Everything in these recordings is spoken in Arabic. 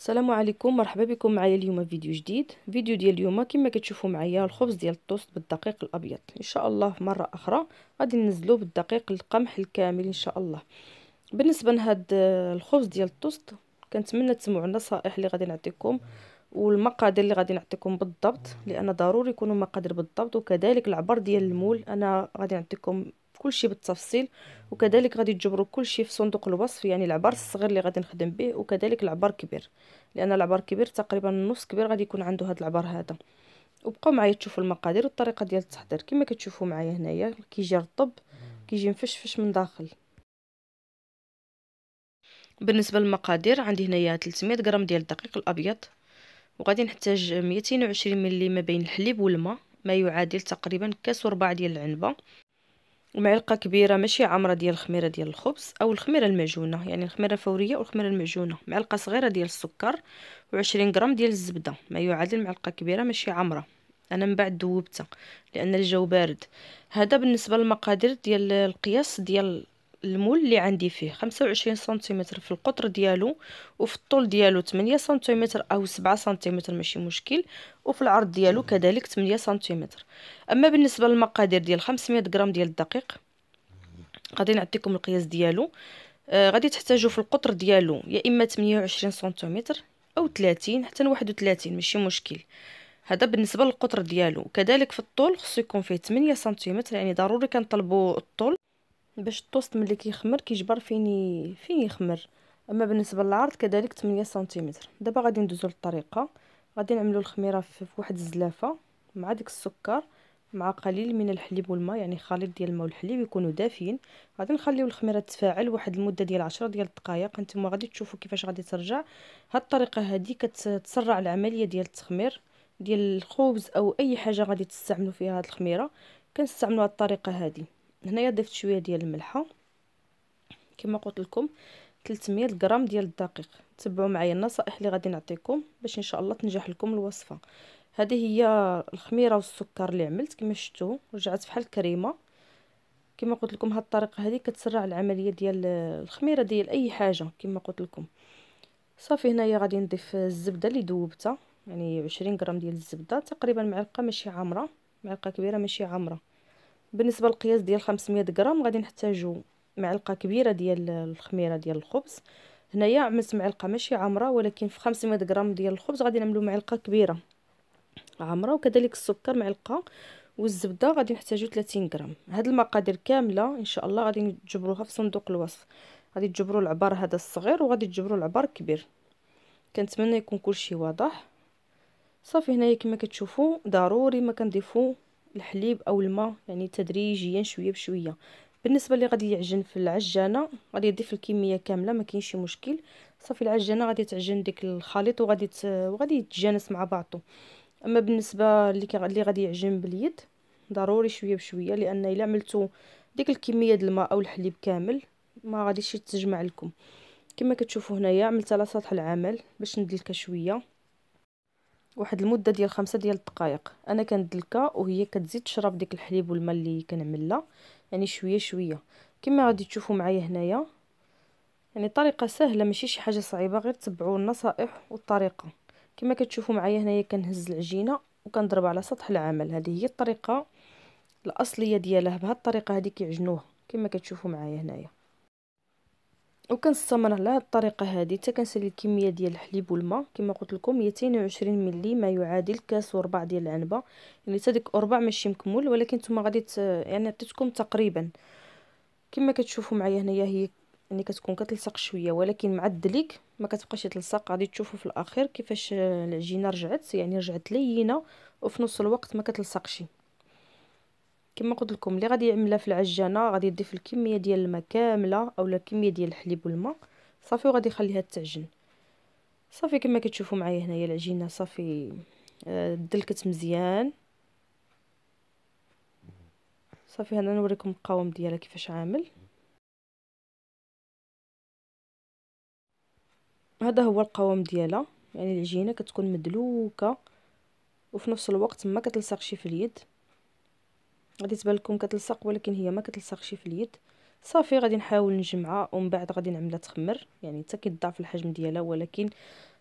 السلام عليكم مرحبا بكم معايا اليوم في فيديو جديد فيديو ديال اليوم كما كتشوفوا معايا الخبز ديال التوست بالدقيق الابيض ان شاء الله مره اخرى غادي ننزلو بالدقيق القمح الكامل ان شاء الله بالنسبه لهاد الخبز ديال التوست كنتمنى تسمعوا النصائح اللي غادي نعطيكم والمقادير اللي غادي نعطيكم بالضبط لان ضروري يكونوا مقادير بالضبط وكذلك العبر ديال المول انا غادي نعطيكم كلشي بالتفصيل وكذلك غادي تجبروا كلشي في صندوق الوصف يعني العبار الصغير اللي غادي نخدم به وكذلك العبار كبير لان العبار كبير تقريبا نص كبير غادي يكون عنده هذا العبار هذا وبقاو معايا تشوفوا المقادير والطريقه ديال التحضير كما كتشوفوا معايا هنايا كيجي رطب كيجي مفشفش من داخل بالنسبه للمقادير عندي هنايا 300 غرام ديال الدقيق الابيض وغادي نحتاج 220 ملي ما بين الحليب والماء ما يعادل تقريبا كاس وربع ديال العنبه ومعلقه كبيره ماشي عامره ديال الخميره ديال الخبز او الخميره المعجونه يعني الخميره الفوريه والخميره المعجونه معلقه صغيره ديال السكر و20 غرام ديال الزبده ما يعادل معلقه كبيره ماشي عامره انا من بعد ذوبتها لان الجو بارد هذا بالنسبه للمقادير ديال القياس ديال المول اللي عندي فيه 25 سنتيمتر في القطر ديالو وفي الطول ديالو 8 سنتيمتر او 7 سنتيمتر ماشي مشكل وفي العرض ديالو كذلك 8 سنتيمتر اما بالنسبه للمقادير ديال 500 غرام ديال الدقيق غادي نعطيكم القياس ديالو آه غادي تحتاجوا في القطر ديالو يا اما 28 سنتيمتر او 30 حتى 31 ماشي مشكل هذا بالنسبه للقطر ديالو كذلك في الطول خصو يكون فيه 8 سنتيمتر يعني ضروري كنطلبوا الطول باش الطوست ملي كيخمر كيجبر فين فين يخمر اما بالنسبه للعرض كذلك 8 سنتيمتر دابا غادي ندوزو للطريقه غادي نعملو الخميره في واحد الزلافه مع ديك السكر مع قليل من الحليب والماء يعني خليط ديال الماء والحليب يكونوا دافين غادي نخليو الخميره تتفاعل واحد المده ديال 10 ديال الدقائق انتما غادي تشوفوا كيفاش غادي ترجع هاد الطريقه هادي كتسرع العمليه ديال التخمير ديال الخبز او اي حاجه غادي تستعملوا فيها هاد الخميره كنستعملوا هاد الطريقه هادي هنايا ضفت شويه ديال الملحه كما قلت لكم 300 غرام ديال الدقيق تبعوا معايا النصائح اللي غادي نعطيكم باش ان شاء الله تنجح لكم الوصفه هذه هي الخميره والسكر اللي عملت كما شفتوا رجعت بحال الكريمه كما قلت لكم هذه الطريقه هذه كتسرع العمليه ديال الخميره ديال اي حاجه كما قلت لكم صافي هنايا غادي نضيف الزبده اللي ذوبتها يعني 20 غرام ديال الزبده تقريبا معلقه ماشي عامره معلقه كبيره ماشي عامره بالنسبه للقياس ديال 500 غرام غادي نحتاجو معلقه كبيره ديال الخميره ديال الخبز هنايا عملت معلقه ماشي عامره ولكن في 500 غرام ديال الخبز غادي نعملو معلقه كبيره عامره وكذلك السكر معلقه والزبده غادي نحتاجو 30 غرام هاد المقادير كامله ان شاء الله غادي نجبروها في صندوق الوصف غادي تجبروا العبار هذا الصغير وغادي تجبروا العبار الكبير كنتمنى يكون كلشي واضح صافي هنايا كما كتشوفوا ضروري ما كنضيفوا الحليب او الماء يعني تدريجيا شويه بشويه بالنسبه اللي غادي يعجن في العجانه غادي يضيف الكميه كامله ما كاينش مشكل صافي العجانه غادي تعجن ديك الخليط وغادي ت... وغادي يتجانس مع بعضه اما بالنسبه اللي اللي غادي يعجن باليد ضروري شويه بشويه لان الا عملتو ديك الكميه د الماء او الحليب كامل ما غاديش يتجمع لكم كما كتشوفوا هنايا عملتها على سطح العمل باش ندلكها شويه واحد المده ديال خمسة ديال الدقائق انا كندلكا وهي كتزيد تشرب ديك الحليب والماء اللي كنعمل يعني شويه شويه كما غادي تشوفوا معايا هنايا يعني طريقه سهله ماشي شي حاجه صعيبه غير تبعوا النصائح والطريقه كما كتشوفوا معايا هنايا كنهز العجينه وكنضرب على سطح العمل هذه هي الطريقه الاصليه ديالها بهذه الطريقه هذه كيعجنوها كما كتشوفوا معايا هنايا وكنستمر على هاد الطريقه هذه حتى كنسالي الكميه ديال الحليب والماء كما قلت لكم 220 ملي ما يعادل كاس وربع ديال العنبه يعني حتى ديك ربع ماشي مكمول ولكن نتوما غادي يعني عطيتكم تقريبا كما كتشوفوا معايا هنايا هي يعني كتكون كتلصق شويه ولكن مع الدليك ما كتبقاش تلصق غادي تشوفوا في الاخير كيفاش العجينه رجعت يعني رجعت لينه وفي نفس الوقت ما كتلصقش كما قلت لكم اللي غادي يعملها في العجانه غادي يضيف الكميه ديال الماء كامله اولا الكميه ديال الحليب والماء صافي وغادي يخليها تعجن صافي كما كتشوفوا معايا هنايا العجينه صافي آه، دلكت مزيان صافي هنا نوريكم القوام ديالها كيفاش عامل هذا هو القوام ديالها يعني العجينه كتكون مدلوكه وفي نفس الوقت ما كتلصقش في اليد غادي تبان لكم كتلصق ولكن هي ما كتلصقش في اليد صافي غادي نحاول نجمعها ومن بعد غادي نعملها تخمر يعني حتى كيضاعف الحجم ديالها ولكن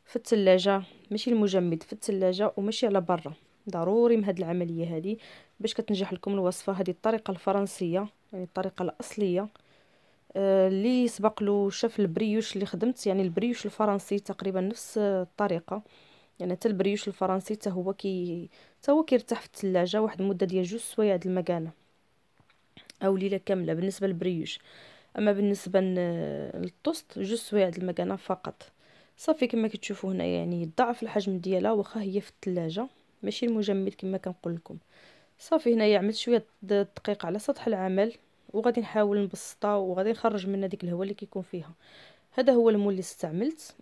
في الثلاجه ماشي المجمد في الثلاجه وماشي على برا ضروري من هاد العمليه هذه باش كتنجح لكم الوصفه هذه الطريقه الفرنسيه يعني الطريقه الاصليه آه، اللي آه سبق له شاف البريوش اللي خدمت يعني البريوش الفرنسي تقريبا نفس الطريقه يعني حتى البريوش الفرنسي حتى هو كي حتى هو كيرتاح في الثلاجه واحد المده ديال جوج سوايع د المكانه او ليله كامله بالنسبه للبريوش اما بالنسبه للطوست جوج سوايع د المكانه فقط صافي كما كتشوفوا هنا يعني ضعف الحجم ديالها واخا هي في الثلاجه ماشي المجمد كما كنقول لكم صافي هنايا عملت شويه الدقيق على سطح العمل وغادي نحاول نبسطها وغادي نخرج منها ديك الهواء اللي كيكون فيها هذا هو المول اللي استعملت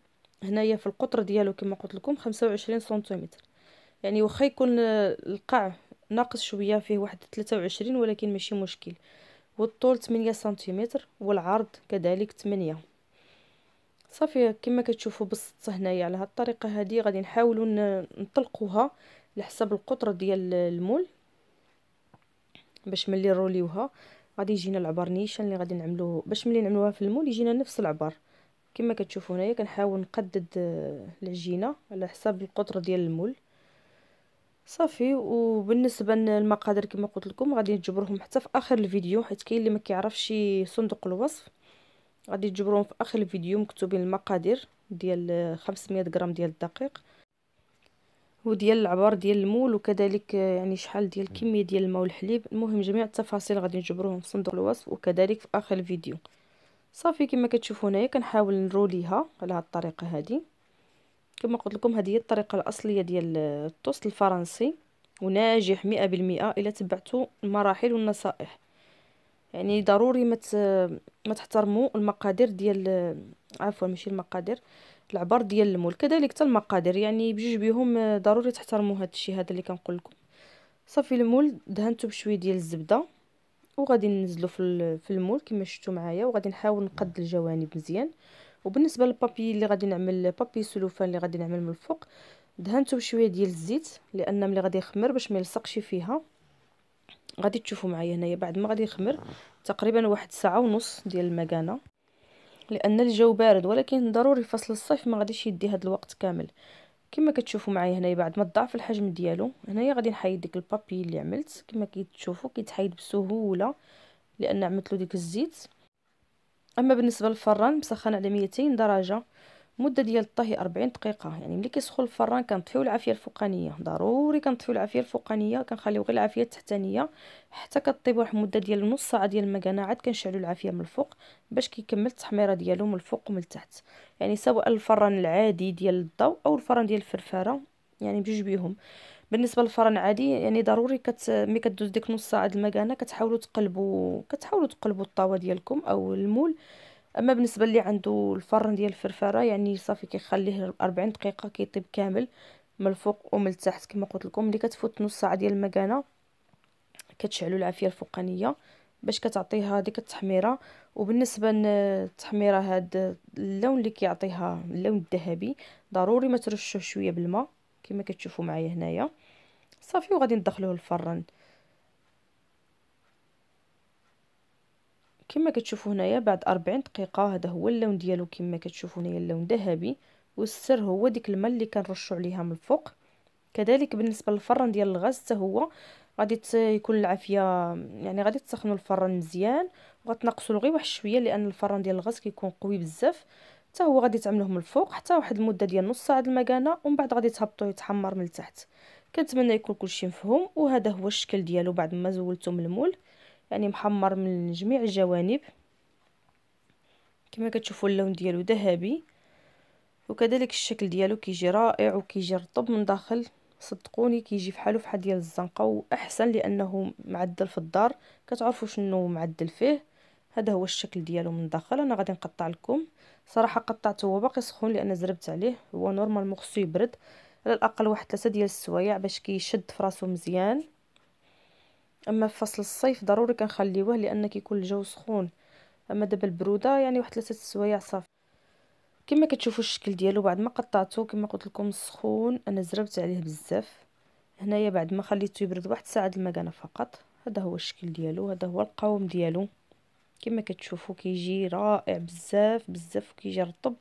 هنايا في القطر ديالو كما قلت لكم 25 سنتيمتر يعني واخا يكون القاع ناقص شويه فيه واحد 23 ولكن ماشي مشكل والطول 8 سنتيمتر والعرض كذلك 8 صافي كما كتشوفوا بالسط هنايا على هاد الطريقه هذه غادي نحاولوا نطلقوها على حسب القطر ديال المول باش ملي نروليوها غادي يجينا العبر نيشان اللي غادي نعملوه باش ملي نعملوها في المول يجينا نفس العبر كما كتشوفوا هنايا كنحاول نقدد آه، العجينه على حساب القطر ديال المول صافي وبالنسبه للمقادير كما قلت لكم غادي نجبرهم حتى في اخر الفيديو حيت كاين اللي ما كيعرفش صندوق الوصف غادي تجبروهم في اخر الفيديو مكتوبين المقادير ديال 500 آه، غرام ديال الدقيق وديال العبار ديال المول وكذلك آه، يعني شحال ديال الكميه ديال الماء والحليب المهم جميع التفاصيل غادي نجبروهم في صندوق الوصف وكذلك في اخر الفيديو صافي كما كتشوفوا هنايا كنحاول نروليها على هاد الطريقه هادي كما قلت لكم هذه هي الطريقه الاصليه ديال التوست الفرنسي وناجح مئة الا تبعتوا المراحل والنصائح يعني ضروري ما ما تحترموا المقادير ديال عفوا ماشي المقادير العبر ديال المول كذلك حتى المقادير يعني بجوج بهم ضروري تحترموا هذا الشيء هذا اللي كنقول لكم صافي المول دهنته بشويه ديال الزبده وغادي ننزلو في في المول كما شفتوا معايا وغادي نحاول نقد الجوانب مزيان وبالنسبه للبابي اللي غادي نعمل بابي سلوفان اللي غادي نعمل من الفوق دهنته بشويه ديال الزيت لان ملي غادي يخمر باش ما يلصقش فيها غادي تشوفوا معايا هنايا بعد ما غادي يخمر تقريبا واحد ساعه ونص ديال المكانه لان الجو بارد ولكن ضروري فصل الصيف ما غاديش يدي هذا الوقت كامل كما كتشوفوا معايا هنايا بعد ما تضاعف الحجم ديالو هنايا غادي نحيد ديك البابي اللي عملت كما كتشوفوا كيتحيد بسهوله لان عملت له ديك الزيت اما بالنسبه للفران مسخن على 200 درجه مده ديال الطهي 40 دقيقه يعني ملي كيسخن الفران كنطفيو العافيه الفوقانيه ضروري كنطفيو العافيه الفوقانيه كنخليو غير العافيه التحتانيه حتى كطيب واحد المده ديال نص ساعه ديال المكانه عاد كنشعلو العافيه من الفوق باش كيكمل التحميره ديالو من الفوق ومن التحت يعني سواء الفران العادي ديال الضوء او الفران ديال الفرفاره يعني بجوج بيهم بالنسبه للفران عادي يعني ضروري كت ملي كدوز ديك نص ساعه د المكانه كتحاولوا تقلبوا كتحاولوا تقلبوا الطاوه ديالكم او المول اما بالنسبه اللي عنده الفرن ديال الفرفره يعني صافي كيخليه 40 دقيقه كيطيب كامل من الفوق ومن التحت كما قلت لكم ملي كتفوت نص ساعه ديال المكانه كتشعلوا العافيه الفوقانيه باش كتعطيها ديك التحميره وبالنسبه للتحميره هاد اللون اللي كيعطيها اللون الذهبي ضروري ما ترشوه شويه بالماء كما كتشوفوا معايا هنايا صافي وغادي ندخلوه الفرن كما كتشوفوا هنايا بعد 40 دقيقه هذا هو اللون ديالو كما كتشوفوا هنايا اللون ذهبي والسر هو ديك الماء اللي كنرشوا عليها من الفوق كذلك بالنسبه للفرن ديال الغاز حتى هو غادي يكون العافيه يعني غادي تسخنوا الفرن مزيان وغتنقصوا غير واحد شويه لان الفرن ديال الغاز كيكون قوي بزاف حتى هو غادي تعملوه من الفوق حتى واحد المده ديال نص ساعه المكانه ومن بعد غادي تهبطوه يتحمر من التحت كنتمنى يكون كلشي مفهوم وهذا هو الشكل ديالو بعد ما زولتو من المول يعني محمر من جميع الجوانب كما كتشوفوا اللون ديالو ذهبي وكذلك الشكل ديالو كيجي رائع وكيجي رطب من داخل صدقوني كيجي فحالو فحال ديال الزنقه واحسن لانه معدل في الدار كتعرفوا شنو معدل فيه هذا هو الشكل ديالو من داخل انا غادي نقطع لكم صراحه قطعته هو باقي سخون لان زربت عليه هو نورمال خصو يبرد على الاقل واحد ثلاثه ديال السوايع باش كيشد كي في راسو مزيان اما في فصل الصيف ضروري كنخليوه لان كيكون الجو سخون اما دابا البروده يعني واحد ثلاثه السوايع صافي كما كتشوفوا الشكل ديالو بعد ما قطعته كما قلت لكم سخون انا زربت عليه بزاف هنايا بعد ما خليته يبرد واحد ساعه المكانه فقط هذا هو الشكل ديالو هذا هو القوام ديالو كما كتشوفوا كيجي رائع بزاف بزاف كيجي رطب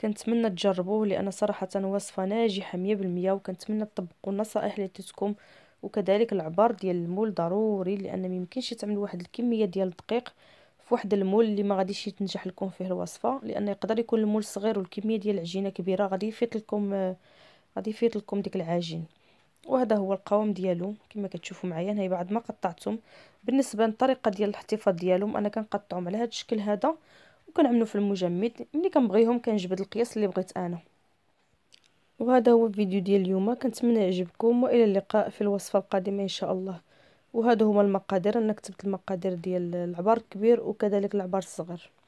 كنتمنى تجربوه لان صراحه وصفه ناجحه 100% وكنتمنى تطبقوا النصائح اللي عطيتكم وكذلك العبار ديال المول ضروري لان ميمكنش تعمل واحد الكميه ديال الدقيق في واحد المول اللي ما غاديش تنجح لكم فيه الوصفه لان يقدر يكون المول صغير والكميه ديال العجينه كبيره غادي يفيض لكم غادي يفيض لكم ديك العجين وهذا هو القوام ديالو كما كتشوفوا معايا هنا بعد ما قطعتهم بالنسبه للطريقه ديال الاحتفاظ ديالهم انا كنقطعهم على هذا الشكل هذا وكنعملو في المجمد ملي كنبغيهم كنجبد القياس اللي بغيت انا وهذا هو الفيديو ديال اليوم كنتمنى يعجبكم والى اللقاء في الوصفه القادمه ان شاء الله وهذا هما المقادير انا كتبت المقادير ديال العبار الكبير وكذلك العبار الصغير